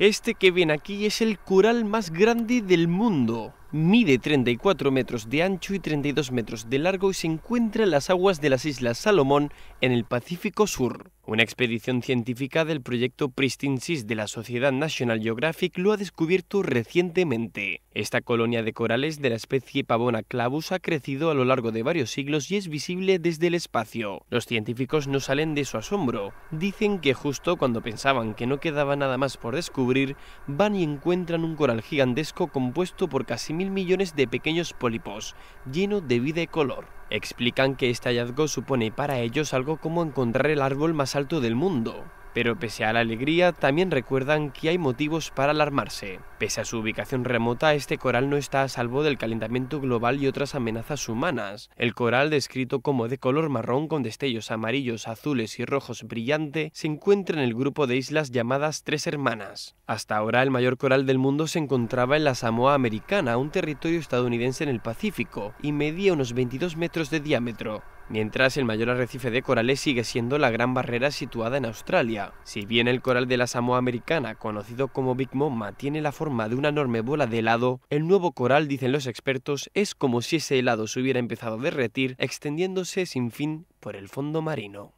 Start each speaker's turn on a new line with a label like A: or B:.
A: Este que ven aquí es el coral más grande del mundo. Mide 34 metros de ancho y 32 metros de largo y se encuentra en las aguas de las Islas Salomón en el Pacífico Sur. Una expedición científica del proyecto Pristinsis de la Sociedad National Geographic lo ha descubierto recientemente. Esta colonia de corales de la especie Pavona clavus ha crecido a lo largo de varios siglos y es visible desde el espacio. Los científicos no salen de su asombro. Dicen que justo cuando pensaban que no quedaba nada más por descubrir, van y encuentran un coral gigantesco compuesto por casi mil millones de pequeños pólipos, lleno de vida y color. Explican que este hallazgo supone para ellos algo como encontrar el árbol más alto del mundo, pero pese a la alegría, también recuerdan que hay motivos para alarmarse. Pese a su ubicación remota, este coral no está a salvo del calentamiento global y otras amenazas humanas. El coral, descrito como de color marrón con destellos amarillos, azules y rojos brillante, se encuentra en el grupo de islas llamadas Tres Hermanas. Hasta ahora, el mayor coral del mundo se encontraba en la Samoa Americana, un territorio estadounidense en el Pacífico, y medía unos 22 metros de diámetro mientras el mayor arrecife de corales sigue siendo la gran barrera situada en Australia. Si bien el coral de la Samoa americana, conocido como Big Momma, tiene la forma de una enorme bola de helado, el nuevo coral, dicen los expertos, es como si ese helado se hubiera empezado a derretir, extendiéndose sin fin por el fondo marino.